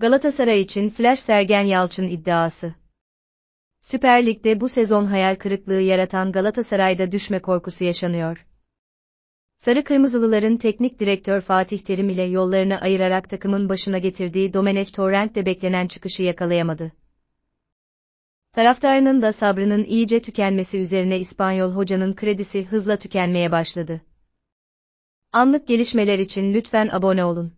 Galatasaray için flash Sergen Yalçın iddiası. Süper Lig'de bu sezon hayal kırıklığı yaratan Galatasaray'da düşme korkusu yaşanıyor. Sarı Kırmızılıların teknik direktör Fatih Terim ile yollarını ayırarak takımın başına getirdiği Domenech Torrent de beklenen çıkışı yakalayamadı. Taraftarının da sabrının iyice tükenmesi üzerine İspanyol hocanın kredisi hızla tükenmeye başladı. Anlık gelişmeler için lütfen abone olun.